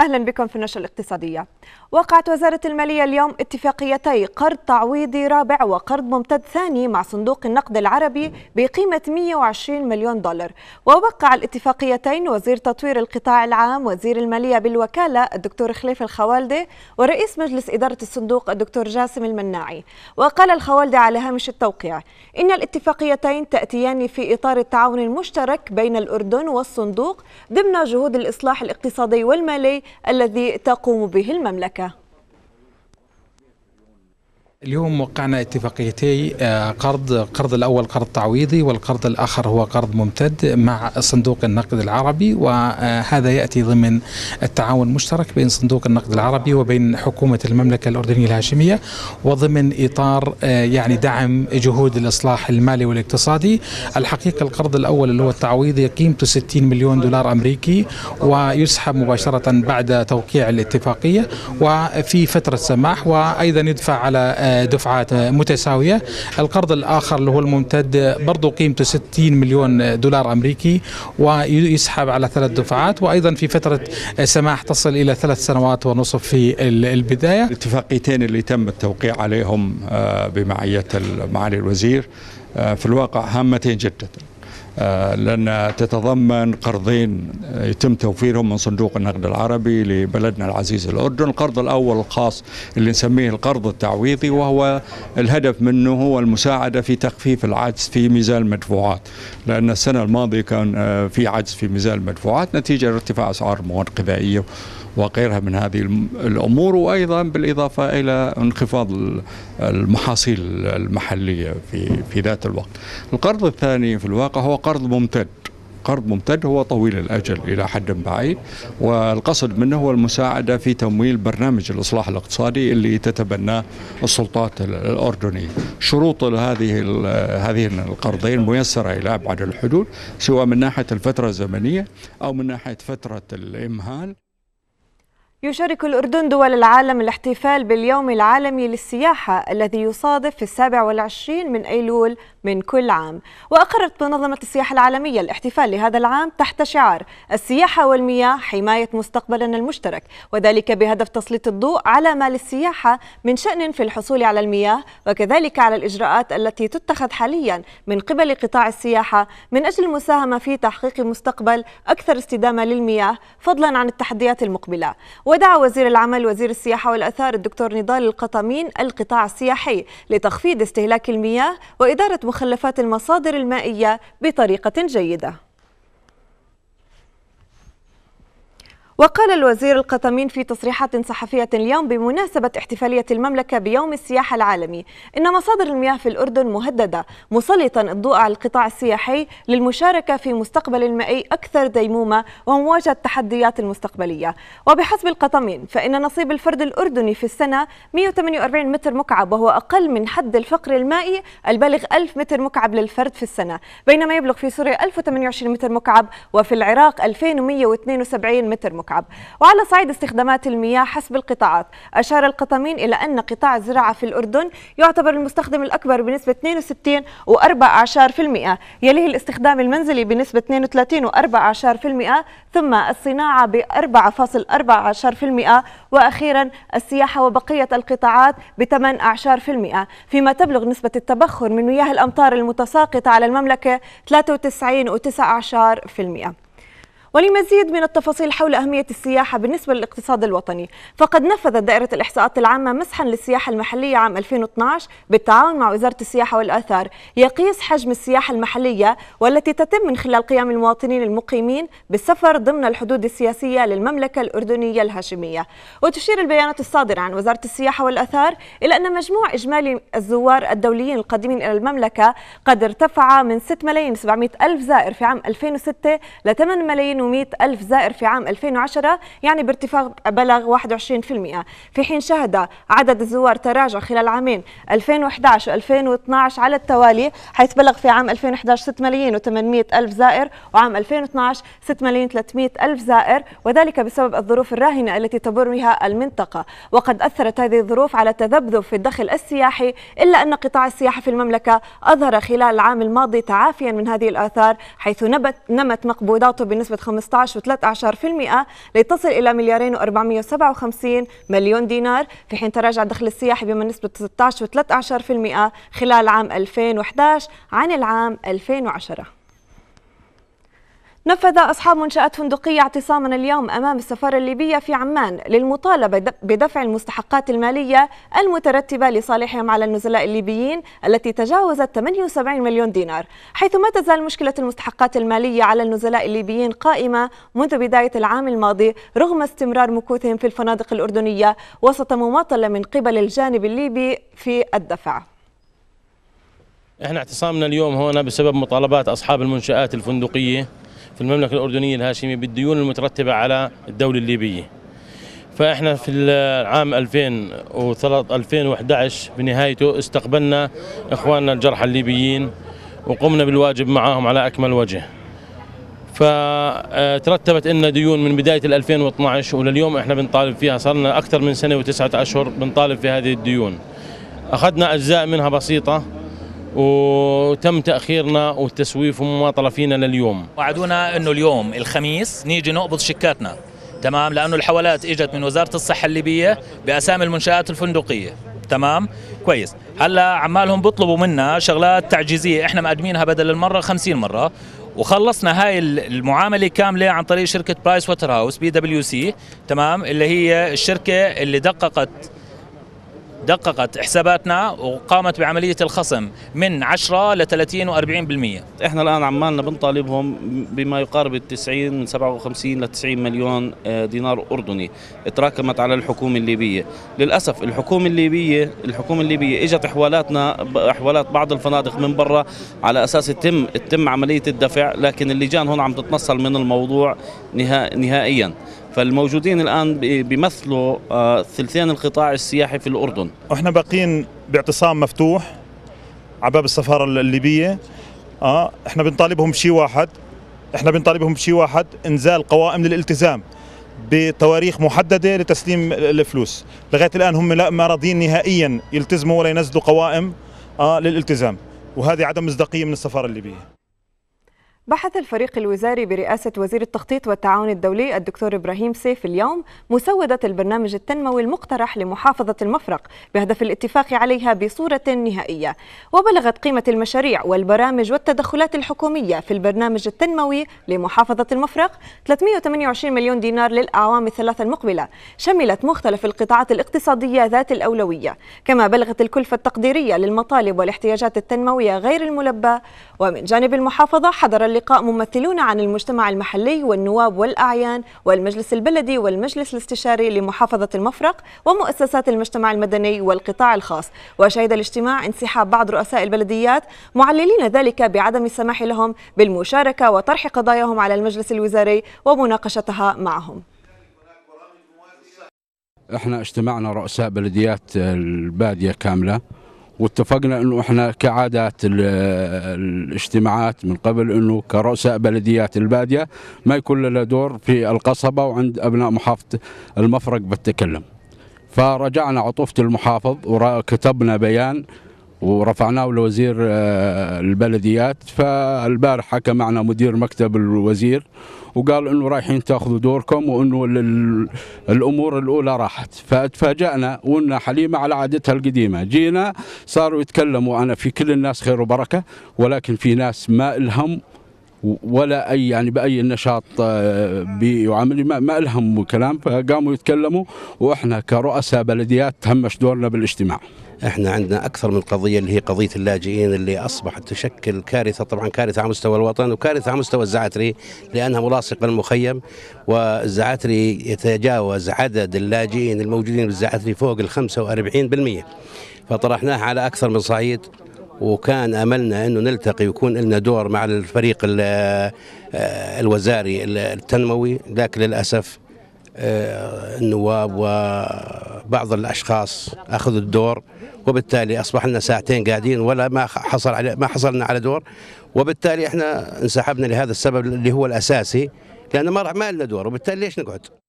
أهلا بكم في النشرة الاقتصادية وقعت وزارة المالية اليوم اتفاقيتي قرض تعويضي رابع وقرض ممتد ثاني مع صندوق النقد العربي بقيمة 120 مليون دولار ووقع الاتفاقيتين وزير تطوير القطاع العام وزير المالية بالوكالة الدكتور خليف الخوالدي ورئيس مجلس إدارة الصندوق الدكتور جاسم المناعي وقال الخوالدي على هامش التوقيع إن الاتفاقيتين تأتيان في إطار التعاون المشترك بين الأردن والصندوق ضمن جهود الإصلاح الاقتصادي والمالي الذي تقوم به المملكة اليوم وقعنا اتفاقيتي آه، قرض القرض الاول قرض تعويضي والقرض الاخر هو قرض ممتد مع صندوق النقد العربي وهذا آه، ياتي ضمن التعاون المشترك بين صندوق النقد العربي وبين حكومه المملكه الاردنيه الهاشميه وضمن اطار آه، يعني دعم جهود الاصلاح المالي والاقتصادي الحقيقه القرض الاول اللي هو التعويضي قيمته 60 مليون دولار امريكي ويسحب مباشره بعد توقيع الاتفاقيه وفي فتره سماح وايضا يدفع على دفعات متساويه القرض الاخر اللي هو الممتد برضه قيمته 60 مليون دولار امريكي ويسحب على ثلاث دفعات وايضا في فتره سماح تصل الى ثلاث سنوات ونصف في البدايه الاتفاقيتين اللي تم التوقيع عليهم آه، بمعيه معالي الوزير آه، في الواقع هامتين جدا آه، لأنها تتضمن قرضين يتم توفيرهم من صندوق النقد العربي لبلدنا العزيز الأردن القرض الأول الخاص اللي نسميه القرض التعويضي وهو الهدف منه هو المساعدة في تخفيف العجز في ميزان المدفوعات لأن السنة الماضية كان آه، في عجز في ميزان المدفوعات نتيجة لارتفاع أسعار المواد الغذائية وغيرها من هذه الأمور وأيضا بالإضافة إلى انخفاض المحاصيل المحلية في, في ذات الوقت القرض الثاني في الواقع هو قرض ممتد قرض ممتد هو طويل الاجل الى حد بعيد والقصد منه هو المساعده في تمويل برنامج الاصلاح الاقتصادي اللي تتبناه السلطات الاردنيه. شروط هذه هذه القرضين ميسره الى ابعد الحدود سواء من ناحيه الفتره الزمنيه او من ناحيه فتره الامهال. يشارك الأردن دول العالم الاحتفال باليوم العالمي للسياحة الذي يصادف في السابع والعشرين من أيلول من كل عام وأقرت منظمة السياحة العالمية الاحتفال لهذا العام تحت شعار السياحة والمياه حماية مستقبلنا المشترك وذلك بهدف تسليط الضوء على ما للسياحة من شأن في الحصول على المياه وكذلك على الإجراءات التي تتخذ حاليا من قبل قطاع السياحة من أجل المساهمة في تحقيق مستقبل أكثر استدامة للمياه فضلا عن التحديات المقبلة ودعا وزير العمل وزير السياحة والأثار الدكتور نضال القطمين القطاع السياحي لتخفيض استهلاك المياه وإدارة مخلفات المصادر المائية بطريقة جيدة وقال الوزير القطمين في تصريحات صحفية اليوم بمناسبة احتفالية المملكة بيوم السياحة العالمي إن مصادر المياه في الأردن مهددة مسلطا الضوء على القطاع السياحي للمشاركة في مستقبل مائي أكثر ديمومة ومواجهة التحديات المستقبلية وبحسب القطمين فإن نصيب الفرد الأردني في السنة 148 متر مكعب وهو أقل من حد الفقر المائي البالغ 1000 متر مكعب للفرد في السنة بينما يبلغ في سوريا 1028 متر مكعب وفي العراق 2172 متر مكعب المكعب وعلى صعيد استخدامات المياه حسب القطاعات أشار القطمين إلى أن قطاع الزراعة في الأردن يعتبر المستخدم الأكبر بنسبة 62 و4 يليه الاستخدام المنزلي بنسبة 32 و4 ثم الصناعة ب 4.4 وأخيرا السياحة وبقية القطاعات ب 8 فيما تبلغ نسبة التبخر من مياه الأمطار المتساقطة على المملكة 93 و في المئة ولمزيد من التفاصيل حول أهمية السياحة بالنسبة للاقتصاد الوطني فقد نفذت دائرة الإحصاءات العامة مسحا للسياحة المحلية عام 2012 بالتعاون مع وزارة السياحة والآثار يقيس حجم السياحة المحلية والتي تتم من خلال قيام المواطنين المقيمين بالسفر ضمن الحدود السياسية للمملكة الأردنية الهاشمية وتشير البيانات الصادرة عن وزارة السياحة والآثار إلى أن مجموع إجمالي الزوار الدوليين القادمين إلى المملكة قد ارتفع من 6 ملايين 700 ألف زائر في عام 2006 ل 8 ملايين 200 ألف زائر في عام 2010 يعني بارتفاع بلغ 21% في حين شهد عدد الزوار تراجع خلال عامين 2011 و2012 على التوالي حيث بلغ في عام 2011 6 ملايين و800 ألف زائر وعام 2012 6 ملايين 300 ألف زائر وذلك بسبب الظروف الراهنة التي تمر بها المنطقة وقد أثرت هذه الظروف على تذبذب في الدخل السياحي إلا أن قطاع السياحة في المملكة أظهر خلال العام الماضي تعافيا من هذه الآثار حيث نبت نمت مقبوضاته بنسبة 15.13% لتصل إلى مليارين و457 مليون دينار في حين تراجع الدخل السياحي بنسبة 16.13% خلال عام 2011 عن العام 2010 نفذ أصحاب منشأة فندقية اعتصاما اليوم أمام السفارة الليبية في عمان للمطالبة بدفع المستحقات المالية المترتبة لصالحهم على النزلاء الليبيين التي تجاوزت 78 مليون دينار حيث ما تزال مشكلة المستحقات المالية على النزلاء الليبيين قائمة منذ بداية العام الماضي رغم استمرار مكوثهم في الفنادق الأردنية وسط مماطلة من قبل الجانب الليبي في الدفع احنا اعتصامنا اليوم هنا بسبب مطالبات اصحاب المنشآت الفندقيه في المملكة الأردنية الهاشمية بالديون المترتبة على الدولة الليبية فإحنا في العام 2011 بنهايته استقبلنا إخواننا الجرحى الليبيين وقمنا بالواجب معهم على أكمل وجه فترتبت لنا ديون من بداية 2012 ولليوم احنا بنطالب فيها صار لنا أكثر من سنة وتسعة أشهر بنطالب في هذه الديون أخذنا أجزاء منها بسيطة وتم تاخيرنا والتسويف ومماطله فينا لليوم وعدونا انه اليوم الخميس نيجي نقبض شيكاتنا تمام لانه الحوالات اجت من وزاره الصحه الليبيه باسامي المنشات الفندقيه تمام كويس هلا عمالهم بيطلبوا منا شغلات تعجيزيه احنا مقدمينها بدل المره 50 مره وخلصنا هاي المعامله كامله عن طريق شركه برايس ووتر هاوس بي دبليو سي تمام اللي هي الشركه اللي دققت دققت حساباتنا وقامت بعملية الخصم من 10 ل 30 و 40% احنا الآن عمالنا بنطالبهم بما يقارب ال 90 من 57 ل 90 مليون آه، دينار أردني تراكمت على الحكومة الليبية للأسف الحكومة الليبية الحكومة الليبية اجت احوالاتنا احوالات بعض الفنادق من برا على أساس تتم تتم عملية الدفع لكن اللجان هون عم تتنصل من الموضوع نهائيا فالموجودين الآن بيمثلوا آه، ثلثين القطاع السياحي في الأردن احنا باقيين باعتصام مفتوح على باب السفارة الليبية اه احنا بنطالبهم بشيء واحد احنا بنطالبهم بشيء واحد انزال قوائم للالتزام بتواريخ محدده لتسليم الفلوس لغايه الان هم لا ما راضيين نهائيا يلتزموا ولا ينزلوا قوائم آه للالتزام وهذه عدم مصداقيه من السفاره الليبيه بحث الفريق الوزاري برئاسة وزير التخطيط والتعاون الدولي الدكتور إبراهيم سيف اليوم مسودة البرنامج التنموي المقترح لمحافظة المفرق بهدف الاتفاق عليها بصورة نهائية وبلغت قيمة المشاريع والبرامج والتدخلات الحكومية في البرنامج التنموي لمحافظة المفرق 328 مليون دينار للأعوام الثلاثة المقبلة شملت مختلف القطاعات الاقتصادية ذات الأولوية كما بلغت الكلفة التقديرية للمطالب والاحتياجات التنموية غير الملبى ومن جانب المحافظة حضر اللقاء ممثلون عن المجتمع المحلي والنواب والأعيان والمجلس البلدي والمجلس الاستشاري لمحافظة المفرق ومؤسسات المجتمع المدني والقطاع الخاص وشهد الاجتماع انسحاب بعض رؤساء البلديات معللين ذلك بعدم السماح لهم بالمشاركة وطرح قضاياهم على المجلس الوزاري ومناقشتها معهم احنا اجتمعنا رؤساء بلديات البادية كاملة واتفقنا انه احنا كعادات الاجتماعات من قبل انه كرؤساء بلديات الباديه ما يكون لنا دور في القصبه وعند ابناء محافظه المفرق بالتكلم. فرجعنا عطوفه المحافظ وكتبنا بيان ورفعناه لوزير آه، البلديات فالبارح حكى معنا مدير مكتب الوزير وقال انه رايحين تاخذوا دوركم وانه الامور الاولى راحت فتفاجئنا وانه حليمه على عادتها القديمه جينا صاروا يتكلموا انا في كل الناس خير وبركه ولكن في ناس ما الهم ولا اي يعني باي نشاط آه، بيعامل ما, ما الهم كلام فقاموا يتكلموا واحنا كرؤساء بلديات تهمش دورنا بالاجتماع. احنا عندنا اكثر من قضيه اللي هي قضيه اللاجئين اللي اصبحت تشكل كارثه طبعا كارثه على مستوى الوطن وكارثه على مستوى الزعتري لانها ملاصقه للمخيم والزعتري يتجاوز عدد اللاجئين الموجودين بالزعتري فوق ال 45% فطرحناها على اكثر من صعيد وكان املنا انه نلتقي ويكون لنا دور مع الفريق آه، الوزاري التنموي لكن للاسف آه، النواب وبعض الاشخاص اخذوا الدور وبالتالي اصبح لنا ساعتين قاعدين ولا ما حصل على ما حصلنا على دور وبالتالي احنا انسحبنا لهذا السبب اللي هو الاساسي لان ما ما لنا دور وبالتالي ليش نقعد